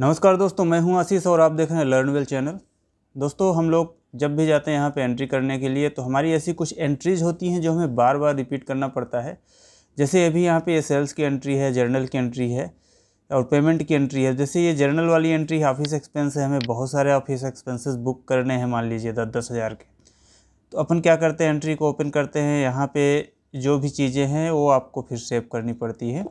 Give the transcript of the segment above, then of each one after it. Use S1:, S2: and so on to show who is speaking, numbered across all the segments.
S1: नमस्कार दोस्तों मैं हूं आशीष और आप देख रहे हैं लर्न वेल चैनल दोस्तों हम लोग जब भी जाते हैं यहाँ पे एंट्री करने के लिए तो हमारी ऐसी कुछ एंट्रीज होती हैं जो हमें बार बार रिपीट करना पड़ता है जैसे अभी यहाँ पे ये सेल्स की एंट्री है जर्नल की एंट्री है और पेमेंट की एंट्री है जैसे ये जर्नल वाली एंट्री ऑफिस एक्सपेंस है हमें बहुत सारे ऑफिस एक्सपेंसेस बुक करने हैं मान लीजिए दस दस हज़ार के तो अपन क्या करते हैं एंट्री को ओपन करते हैं यहाँ पर जो भी चीज़ें हैं वो आपको फिर सेव करनी पड़ती है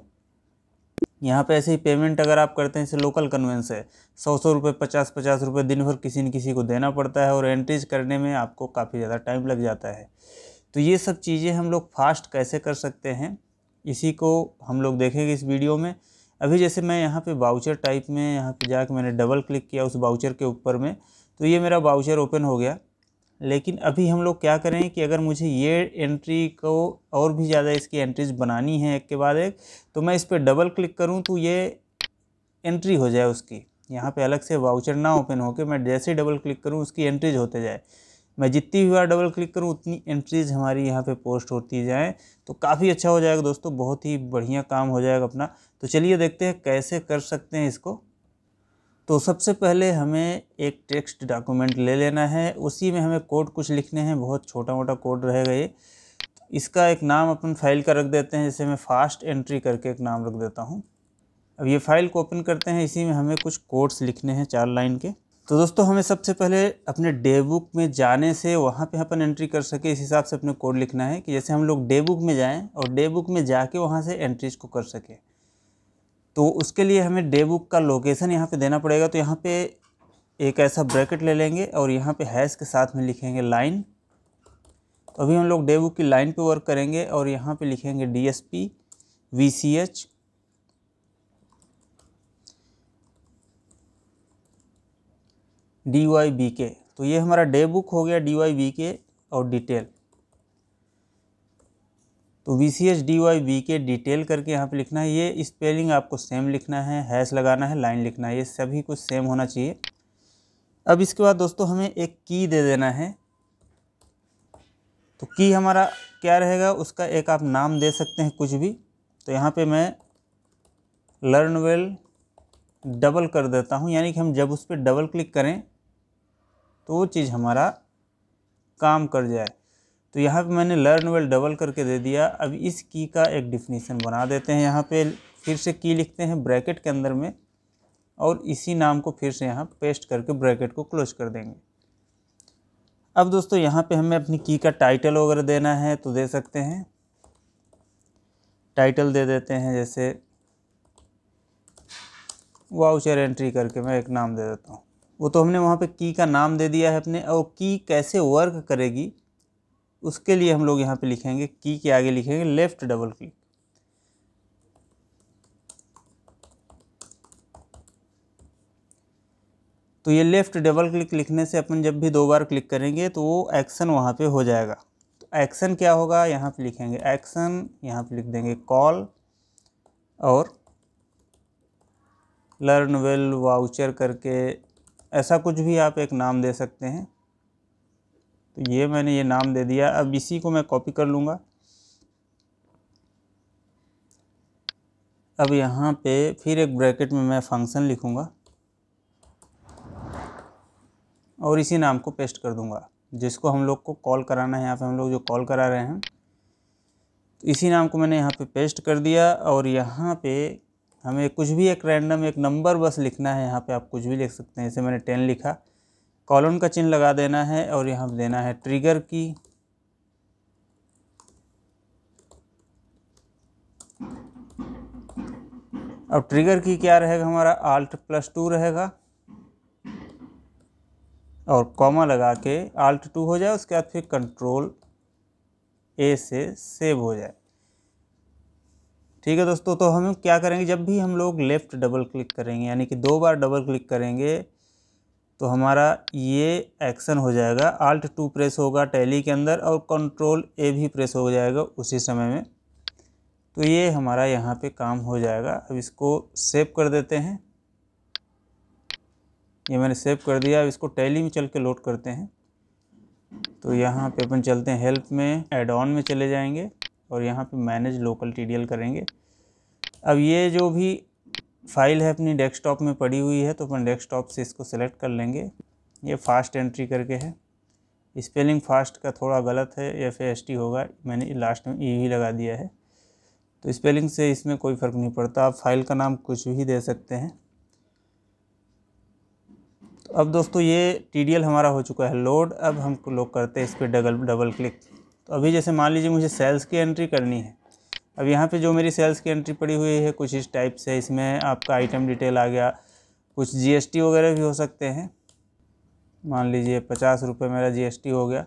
S1: यहाँ पे ऐसे ही पेमेंट अगर आप करते हैं इसे लोकल कन्वेंस है सौ सौ रुपये पचास पचास रुपये दिन भर किसी न किसी को देना पड़ता है और एंट्रीज करने में आपको काफ़ी ज़्यादा टाइम लग जाता है तो ये सब चीज़ें हम लोग फास्ट कैसे कर सकते हैं इसी को हम लोग देखेंगे इस वीडियो में अभी जैसे मैं यहाँ पे बाउचर टाइप में यहाँ पे जाकर मैंने डबल क्लिक किया उस बाउचर के ऊपर में तो ये मेरा बाउचर ओपन हो गया लेकिन अभी हम लोग क्या करें कि अगर मुझे ये एंट्री को और भी ज़्यादा इसकी एंट्रीज बनानी है एक के बाद एक तो मैं इस पर डबल क्लिक करूँ तो ये एंट्री हो जाए उसकी यहाँ पे अलग से वाउचर ना ओपन हो के मैं जैसे डबल क्लिक करूँ उसकी एंट्रीज होते जाए मैं जितनी भी बार डबल क्लिक करूँ उतनी एंट्रीज हमारी यहाँ पे पोस्ट होती जाएँ तो काफ़ी अच्छा हो जाएगा दोस्तों बहुत ही बढ़िया काम हो जाएगा अपना तो चलिए देखते हैं कैसे कर सकते हैं इसको तो सबसे पहले हमें एक टेक्स्ट डॉक्यूमेंट ले लेना है उसी में हमें कोड कुछ लिखने हैं बहुत छोटा मोटा कोड रहेगा ये इसका एक नाम अपन फाइल का रख देते हैं जैसे मैं फ़ास्ट एंट्री करके एक नाम रख देता हूँ अब ये फाइल को ओपन करते हैं इसी में हमें कुछ कोड्स लिखने हैं चार लाइन के तो दोस्तों हमें सबसे पहले अपने डे बुक में जाने से वहाँ पे अपन एंट्री कर सके इस हिसाब से अपने कोड लिखना है कि जैसे हम लोग डे बुक में जाएं और डे बुक में जाके वहाँ से एंट्रीज को कर सकें तो उसके लिए हमें डे बुक का लोकेशन यहाँ पे देना पड़ेगा तो यहाँ पे एक ऐसा ब्रैकेट ले लेंगे और यहाँ पे हैश के साथ में लिखेंगे लाइन तो अभी हम लोग डे बुक की लाइन पे वर्क करेंगे और यहाँ पे लिखेंगे D S P V C H D Y B K तो ये हमारा डे बुक हो गया डी वाई बी के और डिटेल तो V C H D Y V K detail करके यहाँ पे लिखना है ये स्पेलिंग आपको सेम लिखना है हैश लगाना है लाइन लिखना है ये सभी कुछ सेम होना चाहिए अब इसके बाद दोस्तों हमें एक की दे देना है तो की हमारा क्या रहेगा उसका एक आप नाम दे सकते हैं कुछ भी तो यहाँ पे मैं लर्न वेल डबल कर देता हूँ यानी कि हम जब उस पर डबल क्लिक करें तो वो चीज़ हमारा काम कर जाए तो यहाँ पे मैंने लर्न वेल डबल करके दे दिया अब इस की का एक डिफिनीसन बना देते हैं यहाँ पे फिर से की लिखते हैं ब्रैकेट के अंदर में और इसी नाम को फिर से यहाँ पेस्ट करके ब्रैकेट को क्लोज कर देंगे अब दोस्तों यहाँ पे हमें अपनी की का टाइटल वगैरह देना है तो दे सकते हैं टाइटल दे देते हैं जैसे वाउचर एंट्री करके मैं एक नाम दे देता हूँ वो तो हमने वहाँ पे की का नाम दे दिया है अपने और की कैसे वर्क करेगी उसके लिए हम लोग यहाँ पे लिखेंगे की के आगे लिखेंगे लेफ़्ट डबल क्लिक तो ये लेफ़्ट डबल क्लिक लिखने से अपन जब भी दो बार क्लिक करेंगे तो वो एक्शन वहाँ पे हो जाएगा तो एक्शन क्या होगा यहाँ पे लिखेंगे एक्शन यहाँ पे लिख देंगे कॉल और लर्न वेल वाउचर करके ऐसा कुछ भी आप एक नाम दे सकते हैं तो ये मैंने ये नाम दे दिया अब इसी को मैं कॉपी कर लूँगा अब यहाँ पे फिर एक ब्रैकेट में मैं फंक्शन लिखूँगा और इसी नाम को पेस्ट कर दूँगा जिसको हम लोग को कॉल कराना है यहाँ पे हम लोग जो कॉल करा रहे हैं तो इसी नाम को मैंने यहाँ पे पेस्ट कर दिया और यहाँ पे हमें कुछ भी एक रैंडम एक नंबर बस लिखना है यहाँ पे आप कुछ भी लिख सकते हैं जैसे मैंने टेन लिखा कॉलन का चिन्ह लगा देना है और यहाँ पर देना है ट्रिगर की अब ट्रिगर की क्या रहेगा हमारा आल्ट प्लस टू रहेगा और कॉमा लगा के आल्ट टू हो जाए उसके बाद फिर कंट्रोल ए से सेव हो जाए ठीक है दोस्तों तो हम क्या करेंगे जब भी हम लोग लेफ़्ट डबल क्लिक करेंगे यानी कि दो बार डबल क्लिक करेंगे तो हमारा ये एक्शन हो जाएगा आल्ट टू प्रेस होगा टैली के अंदर और कंट्रोल ए भी प्रेस हो जाएगा उसी समय में तो ये हमारा यहाँ पे काम हो जाएगा अब इसको सेव कर देते हैं ये मैंने सेव कर दिया अब इसको टैली में चल के लोड करते हैं तो यहाँ पे अपन चलते हैं हेल्प में एड ऑन में चले जाएंगे और यहाँ पे मैनेज लोकल टीडीएल करेंगे अब ये जो भी फाइल है अपनी डेस्कटॉप में पड़ी हुई है तो अपन डेस्कटॉप से इसको सेलेक्ट कर लेंगे ये फास्ट एंट्री करके है स्पेलिंग फास्ट का थोड़ा गलत है एफ एस टी होगा मैंने लास्ट में ई e ही लगा दिया है तो स्पेलिंग से इसमें कोई फ़र्क नहीं पड़ता आप फाइल का नाम कुछ भी दे सकते हैं तो अब दोस्तों ये टी हमारा हो चुका है लोड अब हम लोग करते हैं इस पर डबल डबल क्लिक तो अभी जैसे मान लीजिए मुझे सेल्स की एंट्री करनी है अब यहाँ पे जो मेरी सेल्स की एंट्री पड़ी हुई है कुछ इस टाइप से इसमें आपका आइटम डिटेल आ गया कुछ जीएसटी वगैरह भी हो सकते हैं मान लीजिए पचास रुपये मेरा जीएसटी हो गया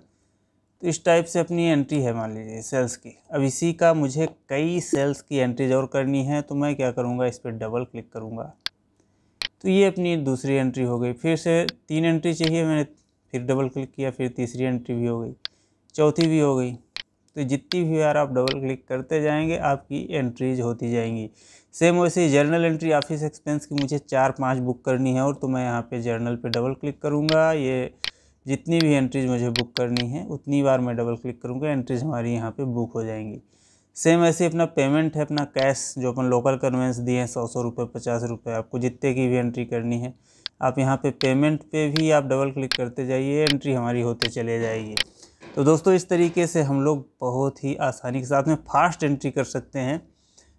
S1: तो इस टाइप से अपनी एंट्री है मान लीजिए सेल्स की अब इसी का मुझे कई सेल्स की एंट्रीज और करनी है तो मैं क्या करूँगा इस पर डबल क्लिक करूँगा तो ये अपनी दूसरी एंट्री हो गई फिर से तीन एंट्री चाहिए मैंने फिर डबल क्लिक किया फिर तीसरी एंट्री भी हो गई चौथी भी हो गई तो जितनी भी बार आप डबल क्लिक करते जाएंगे आपकी एंट्रीज होती जाएंगी सेम वैसे ही जर्नल एंट्री ऑफिस एक्सपेंस की मुझे चार पाँच बुक करनी है और तो मैं यहाँ पे जर्नल पे डबल क्लिक करूँगा ये जितनी भी एंट्रीज मुझे बुक करनी है उतनी बार मैं डबल क्लिक करूँगा एंट्रीज हमारी यहाँ पर बुक हो जाएंगी सेम ऐसे अपना पेमेंट है अपना कैश जो अपन लोकल कन्वेंस दिए हैं सौ सौ रुपये पचास रुपये आपको जितने की भी एंट्री करनी है आप यहाँ पे पेमेंट पे भी आप डबल क्लिक करते जाइए एंट्री हमारी होते चले जाएगी तो दोस्तों इस तरीके से हम लोग बहुत ही आसानी के साथ में फास्ट एंट्री कर सकते हैं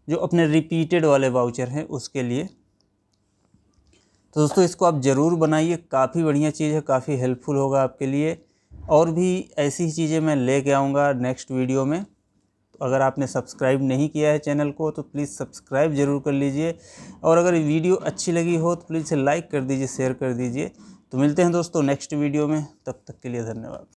S1: जो अपने रिपीटेड वाले वाउचर हैं उसके लिए तो दोस्तों इसको आप ज़रूर बनाइए काफ़ी बढ़िया चीज़ है काफ़ी हेल्पफुल होगा आपके लिए और भी ऐसी ही चीज़ें मैं ले कर आऊँगा नेक्स्ट वीडियो में तो अगर आपने सब्सक्राइब नहीं किया है चैनल को तो प्लीज़ सब्सक्राइब ज़रूर कर लीजिए और अगर वीडियो अच्छी लगी हो तो प्लीज़ लाइक कर दीजिए शेयर कर दीजिए तो मिलते हैं दोस्तों नेक्स्ट वीडियो में तब तक के लिए धन्यवाद